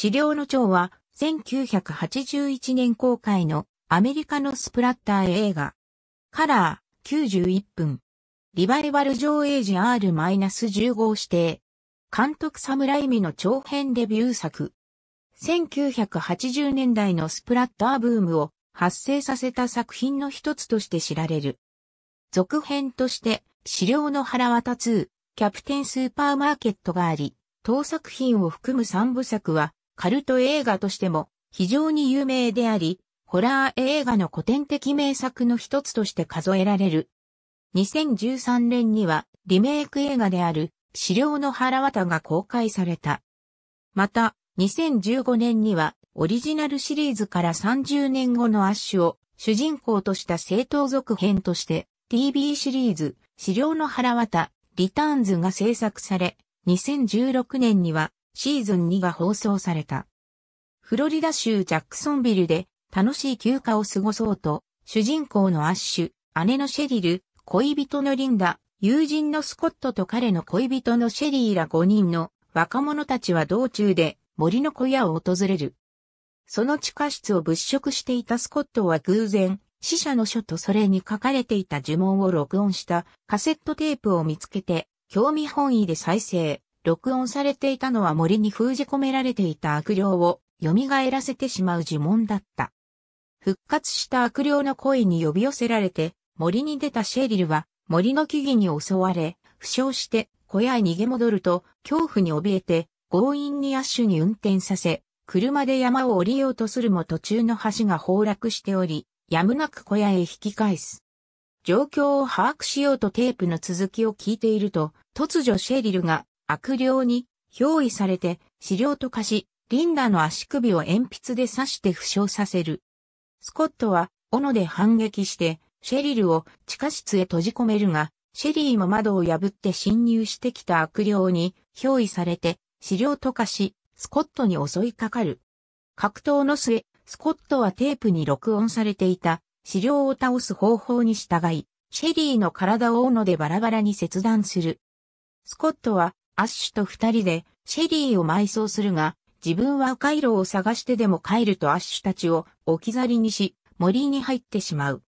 資料の長は1981年公開のアメリカのスプラッター映画。カラー91分。リバイバル上映時 R-15 指定。監督サムライミの長編デビュー作。1980年代のスプラッターブームを発生させた作品の一つとして知られる。続編として、資料の腹渡2、キャプテンスーパーマーケットがあり、当作品を含む三部作は、カルト映画としても非常に有名であり、ホラー映画の古典的名作の一つとして数えられる。2013年にはリメイク映画である資料の腹渡が公開された。また、2015年にはオリジナルシリーズから30年後のアッシュを主人公とした正当続編として TV シリーズ資料の腹渡リターンズが制作され、2016年にはシーズン2が放送された。フロリダ州ジャックソンビルで楽しい休暇を過ごそうと、主人公のアッシュ、姉のシェリル、恋人のリンダ、友人のスコットと彼の恋人のシェリーら5人の若者たちは道中で森の小屋を訪れる。その地下室を物色していたスコットは偶然、死者の書とそれに書かれていた呪文を録音したカセットテープを見つけて、興味本位で再生。録音されていたのは森に封じ込められていた悪霊を蘇らせてしまう呪文だった。復活した悪霊の声に呼び寄せられて、森に出たシェリルは森の木々に襲われ、負傷して小屋へ逃げ戻ると、恐怖に怯えて、強引にアッシュに運転させ、車で山を降りようとするも途中の橋が崩落しており、やむなく小屋へ引き返す。状況を把握しようとテープの続きを聞いていると、突如シェリルが悪霊に憑依されて資料と化し、リンダの足首を鉛筆で刺して負傷させる。スコットは斧で反撃して、シェリルを地下室へ閉じ込めるが、シェリーも窓を破って侵入してきた悪霊に憑依されて、資料と化し、スコットに襲いかかる。格闘の末、スコットはテープに録音されていた資料を倒す方法に従い、シェリーの体を斧でバラバラに切断する。スコットはアッシュと二人でシェリーを埋葬するが、自分は赤色を探してでも帰るとアッシュたちを置き去りにし、森に入ってしまう。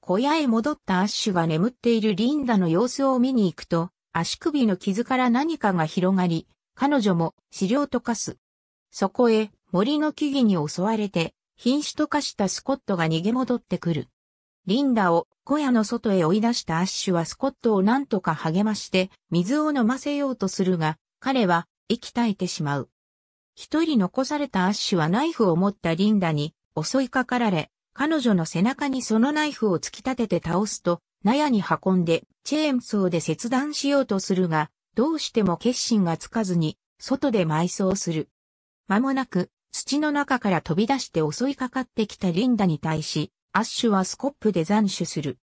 小屋へ戻ったアッシュが眠っているリンダの様子を見に行くと、足首の傷から何かが広がり、彼女も資料と化す。そこへ森の木々に襲われて、瀕死と化したスコットが逃げ戻ってくる。リンダを小屋の外へ追い出したアッシュはスコットを何とか励まして水を飲ませようとするが、彼は息絶えてしまう。一人残されたアッシュはナイフを持ったリンダに襲いかかられ、彼女の背中にそのナイフを突き立てて倒すと、納屋に運んでチェーンソーで切断しようとするが、どうしても決心がつかずに、外で埋葬する。間もなく、土の中から飛び出して襲いかかってきたリンダに対し、アッシュはスコップで斬首する。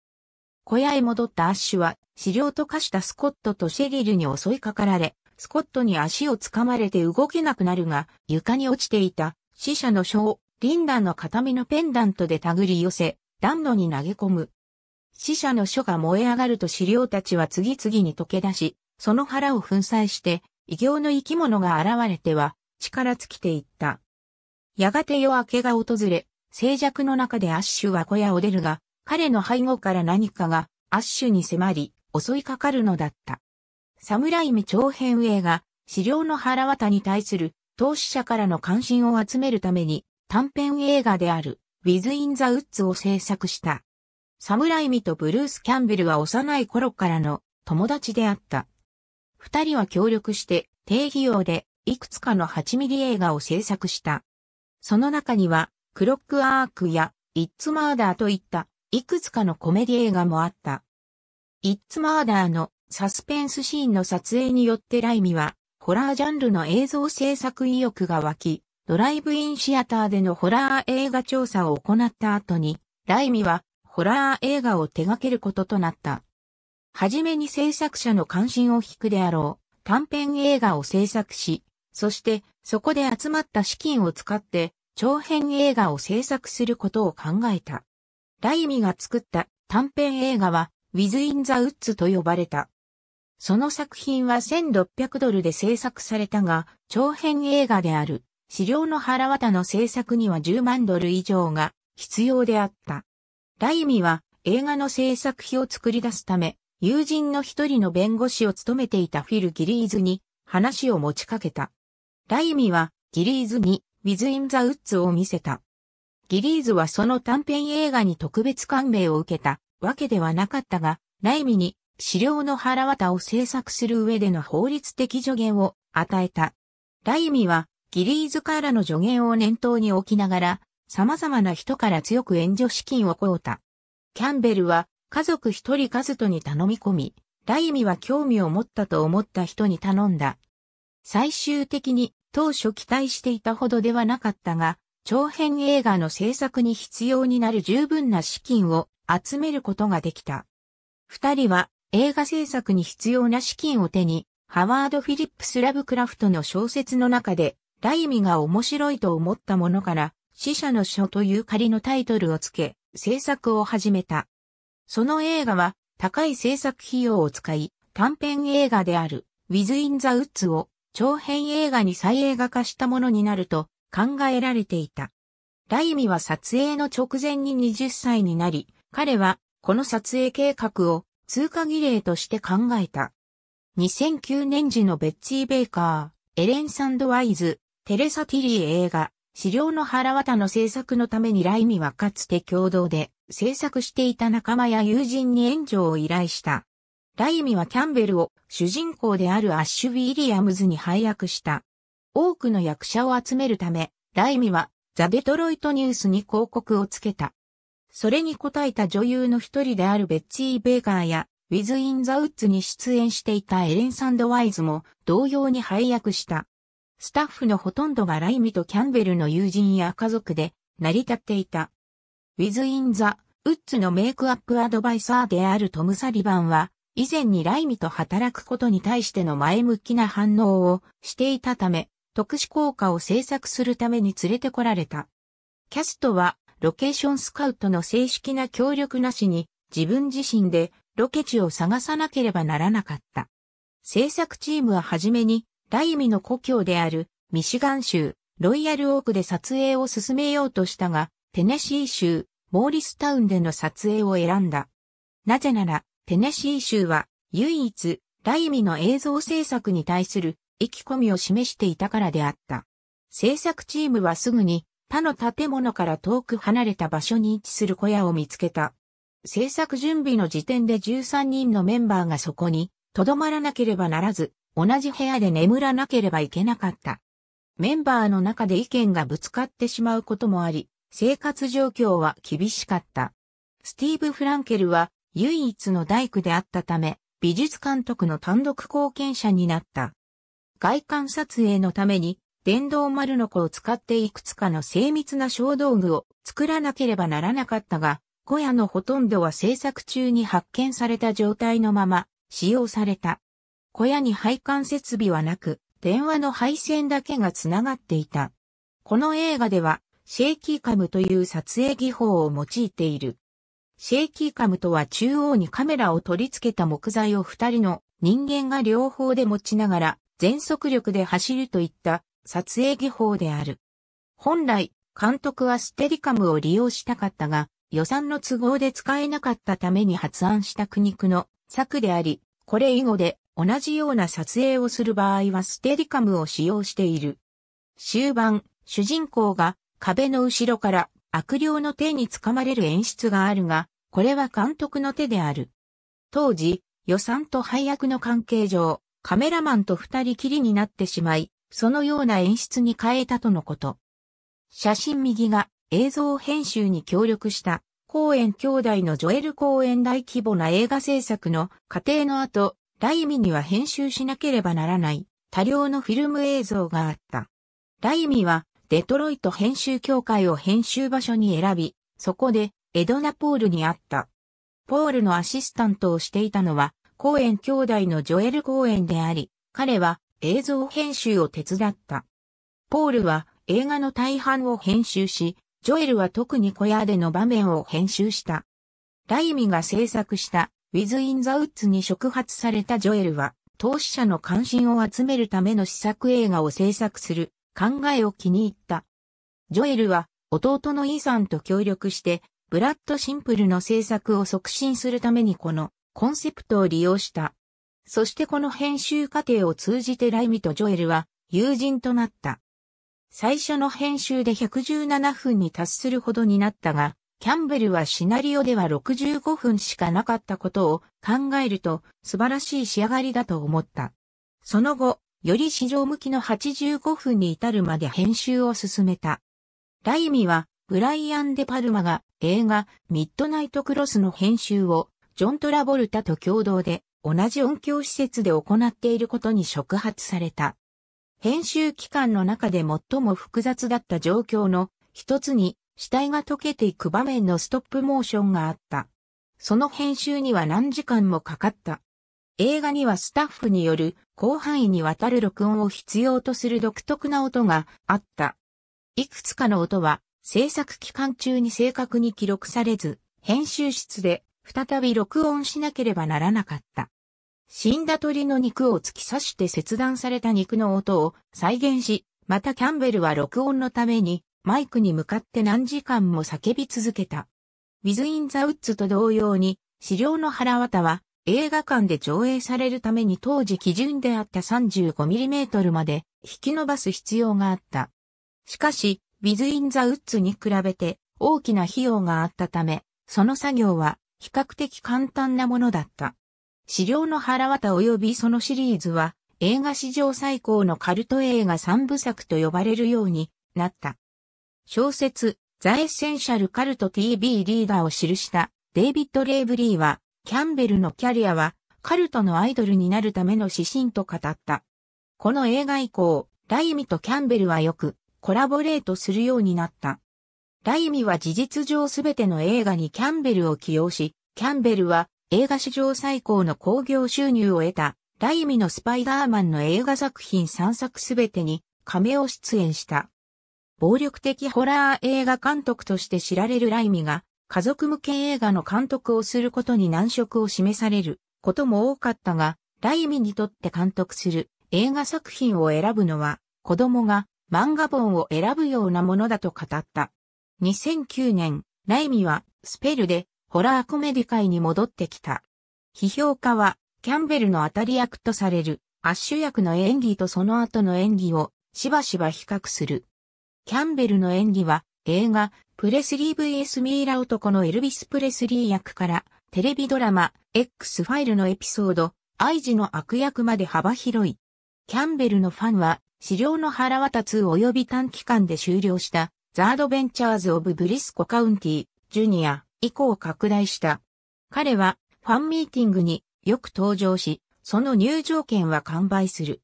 小屋へ戻ったアッシュは、資料と化したスコットとシェリルに襲いかかられ、スコットに足を掴まれて動けなくなるが、床に落ちていた死者の書をリンダンの片身のペンダントで手繰り寄せ、暖炉に投げ込む。死者の書が燃え上がると資料たちは次々に溶け出し、その腹を粉砕して、異形の生き物が現れては、力尽きていった。やがて夜明けが訪れ、静寂の中でアッシュは小屋を出るが、彼の背後から何かがアッシュに迫り、襲いかかるのだった。サムライミ長編映画、資料の腹渡に対する投資者からの関心を集めるために短編映画であるウィズ・イン・ザ・ウッズを制作した。サムライミとブルース・キャンベルは幼い頃からの友達であった。二人は協力して低費用でいくつかの8ミリ映画を制作した。その中にはクロックアークや、イッツ・マーダーといった、いくつかのコメディ映画もあった。イッツ・マーダーのサスペンスシーンの撮影によってライミは、ホラージャンルの映像制作意欲が湧き、ドライブインシアターでのホラー映画調査を行った後に、ライミはホラー映画を手掛けることとなった。はじめに制作者の関心を引くであろう短編映画を制作し、そしてそこで集まった資金を使って長編映画を制作することを考えた。ライミが作った短編映画は、ウィズ・イン・ザ・ウッズと呼ばれた。その作品は1600ドルで制作されたが、長編映画である、資料の腹渡の制作には10万ドル以上が必要であった。ライミは映画の制作費を作り出すため、友人の一人の弁護士を務めていたフィル・ギリーズに話を持ちかけた。ライミはギリーズにウィズ・イン・ザ・ウッズを見せた。ギリーズはその短編映画に特別感銘を受けたわけではなかったが、ライミに資料の腹渡を制作する上での法律的助言を与えた。ライミはギリーズからの助言を念頭に置きながら、様々な人から強く援助資金を請うた。キャンベルは家族一人カズトに頼み込み、ライミは興味を持ったと思った人に頼んだ。最終的に当初期待していたほどではなかったが、長編映画の制作に必要になる十分な資金を集めることができた。二人は映画制作に必要な資金を手に、ハワード・フィリップス・ラブクラフトの小説の中で、ライミが面白いと思ったものから、死者の書という仮のタイトルをつけ、制作を始めた。その映画は、高い制作費用を使い、短編映画である、ウィズ・イン・ザ・ウッズを長編映画に再映画化したものになると考えられていた。ライミは撮影の直前に20歳になり、彼はこの撮影計画を通過儀礼として考えた。2009年時のベッツィ・ー・ベイカー、エレン・サンドワイズ、テレサ・ティリー映画、資料の腹渡の制作のためにライミはかつて共同で制作していた仲間や友人に援助を依頼した。ライミはキャンベルを主人公であるアッシュ・ウィリアムズに配役した。多くの役者を集めるため、ライミはザ・デトロイトニュースに広告をつけた。それに応えた女優の一人であるベッツィー・ベーガーや、ウィズ・イン・ザ・ウッズに出演していたエレン・サンド・ワイズも同様に配役した。スタッフのほとんどがライミとキャンベルの友人や家族で成り立っていた。ウィズ・イン・ザ・ウッズのメイクアップアドバイザーであるトム・サリバンは、以前にライミと働くことに対しての前向きな反応をしていたため、特殊効果を制作するために連れてこられた。キャストは、ロケーションスカウトの正式な協力なしに、自分自身でロケ地を探さなければならなかった。制作チームは初めに、ライミの故郷であるミシガン州、ロイヤルオークで撮影を進めようとしたが、テネシー州、モーリスタウンでの撮影を選んだ。なぜなら、テネシー州は唯一ライミの映像制作に対する意気込みを示していたからであった。制作チームはすぐに他の建物から遠く離れた場所に位置する小屋を見つけた。制作準備の時点で13人のメンバーがそこに留まらなければならず、同じ部屋で眠らなければいけなかった。メンバーの中で意見がぶつかってしまうこともあり、生活状況は厳しかった。スティーブ・フランケルは唯一の大工であったため、美術監督の単独貢献者になった。外観撮影のために、電動丸の子を使っていくつかの精密な小道具を作らなければならなかったが、小屋のほとんどは制作中に発見された状態のまま使用された。小屋に配管設備はなく、電話の配線だけがつながっていた。この映画では、シェイキーカムという撮影技法を用いている。シェイキーカムとは中央にカメラを取り付けた木材を二人の人間が両方で持ちながら全速力で走るといった撮影技法である。本来、監督はステリカムを利用したかったが、予算の都合で使えなかったために発案した苦肉の策であり、これ以後で同じような撮影をする場合はステリカムを使用している。終盤、主人公が壁の後ろから悪霊の手につかまれる演出があるが、これは監督の手である。当時、予算と配役の関係上、カメラマンと二人きりになってしまい、そのような演出に変えたとのこと。写真右が映像編集に協力した公演兄弟のジョエル公演大規模な映画制作の過程の後、ライミには編集しなければならない多量のフィルム映像があった。ライミはデトロイト編集協会を編集場所に選び、そこでエドナ・ポールに会った。ポールのアシスタントをしていたのは、公演兄弟のジョエル・公演であり、彼は映像編集を手伝った。ポールは映画の大半を編集し、ジョエルは特に小屋での場面を編集した。ライミが制作したウィズ・イン・ザ・ウッズに触発されたジョエルは、投資者の関心を集めるための試作映画を制作する考えを気に入った。ジョエルは弟のイーサンと協力して、ブラッドシンプルの制作を促進するためにこのコンセプトを利用した。そしてこの編集過程を通じてライミとジョエルは友人となった。最初の編集で117分に達するほどになったが、キャンベルはシナリオでは65分しかなかったことを考えると素晴らしい仕上がりだと思った。その後、より市場向きの85分に至るまで編集を進めた。ライミは、ブライアン・デ・パルマが映画ミッドナイト・クロスの編集をジョン・トラボルタと共同で同じ音響施設で行っていることに触発された。編集期間の中で最も複雑だった状況の一つに死体が溶けていく場面のストップモーションがあった。その編集には何時間もかかった。映画にはスタッフによる広範囲にわたる録音を必要とする独特な音があった。いくつかの音は制作期間中に正確に記録されず、編集室で再び録音しなければならなかった。死んだ鳥の肉を突き刺して切断された肉の音を再現し、またキャンベルは録音のためにマイクに向かって何時間も叫び続けた。ウィズ・イン・ザ・ウッズと同様に、資料の腹渡は映画館で上映されるために当時基準であった 35mm まで引き伸ばす必要があった。しかし、ビズ・イン・ザ・ウッズに比べて大きな費用があったため、その作業は比較的簡単なものだった。資料の腹渡及びそのシリーズは映画史上最高のカルト映画三部作と呼ばれるようになった。小説、ザ・エッセンシャル・カルト TV リーダーを記したデイビッド・レイブリーはキャンベルのキャリアは、カルトのアイドルになるための指針と語った。この映画以降、ライミとキャンベルはよくコラボレートするようになった。ライミは事実上すべての映画にキャンベルを起用し、キャンベルは映画史上最高の興行収入を得た、ライミのスパイダーマンの映画作品3作すべてに亀を出演した。暴力的ホラー映画監督として知られるライミが、家族向け映画の監督をすることに難色を示されることも多かったが、ライミにとって監督する映画作品を選ぶのは、子供が漫画本を選ぶようなものだと語った。2009年、ライミはスペルでホラーコメディ界に戻ってきた。批評家は、キャンベルの当たり役とされるアッシュ役の演技とその後の演技をしばしば比較する。キャンベルの演技は映画プレスリー VS ミイラ男のエルビス・プレスリー役から、テレビドラマ、X ファイルのエピソード、愛知の悪役まで幅広い。キャンベルのファンは、資料の腹渡通及び短期間で終了した、ザードベンチャーズ・オブ・ブリスコ・カウンティ、ジュニア、以降拡大した。彼は、ファンミーティングによく登場し、その入場券は完売する。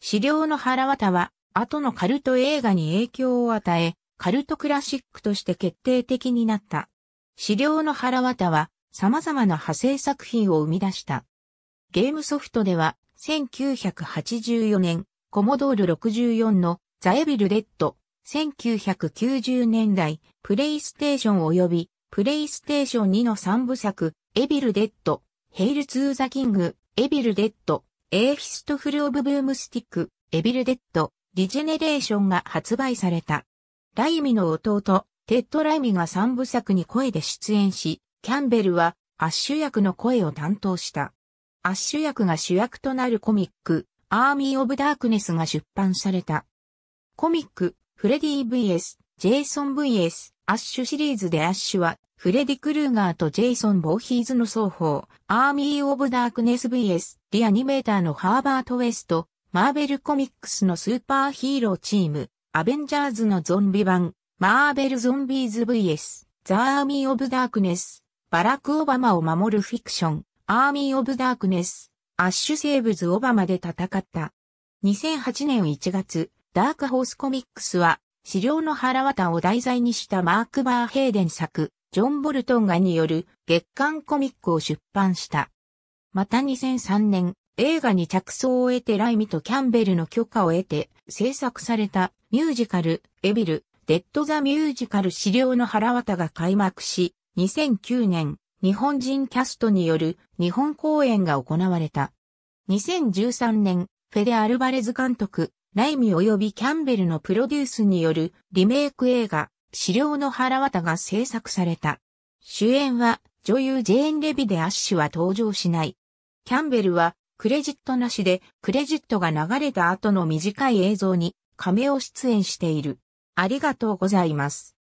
資料の腹渡は、後のカルト映画に影響を与え、カルトクラシックとして決定的になった。資料の腹渡は様々な派生作品を生み出した。ゲームソフトでは1984年、コモドール64のザエビルレッド、1990年代、プレイステーション及びプレイステーション2の3部作、エビルデッド、ヘイル・ツー・ザ・キング、エビルデッド、エーヒストフル・オブ・ブームスティック、エビルデッド、リジェネレーションが発売された。ライミの弟、テッド・ライミが三部作に声で出演し、キャンベルはアッシュ役の声を担当した。アッシュ役が主役となるコミック、アーミー・オブ・ダークネスが出版された。コミック、フレディ VS、ジェイソン VS、アッシュシリーズでアッシュは、フレディ・クルーガーとジェイソン・ボーヒーズの双方、アーミー・オブ・ダークネス VS、リアニメーターのハーバート・ウェスト、マーベル・コミックスのスーパーヒーローチーム、アベンジャーズのゾンビ版、マーベルゾンビーズ VS、ザ・アーミー・オブ・ダークネス、バラク・オバマを守るフィクション、アーミー・オブ・ダークネス、アッシュ・セーブズ・オバマで戦った。2008年1月、ダークホースコミックスは、資料の腹渡を題材にしたマーク・バーヘイデン作、ジョン・ボルトンガによる月刊コミックを出版した。また2003年、映画に着想を得てライミとキャンベルの許可を得て制作されたミュージカル、エビル、デッド・ザ・ミュージカル資料の腹渡が開幕し、2009年、日本人キャストによる日本公演が行われた。2013年、フェデ・アルバレズ監督、ライミ及びキャンベルのプロデュースによるリメイク映画、資料の腹渡が制作された。主演は女優ジェーン・レビでアッシュは登場しない。キャンベルはクレジットなしで、クレジットが流れた後の短い映像に、亀を出演している。ありがとうございます。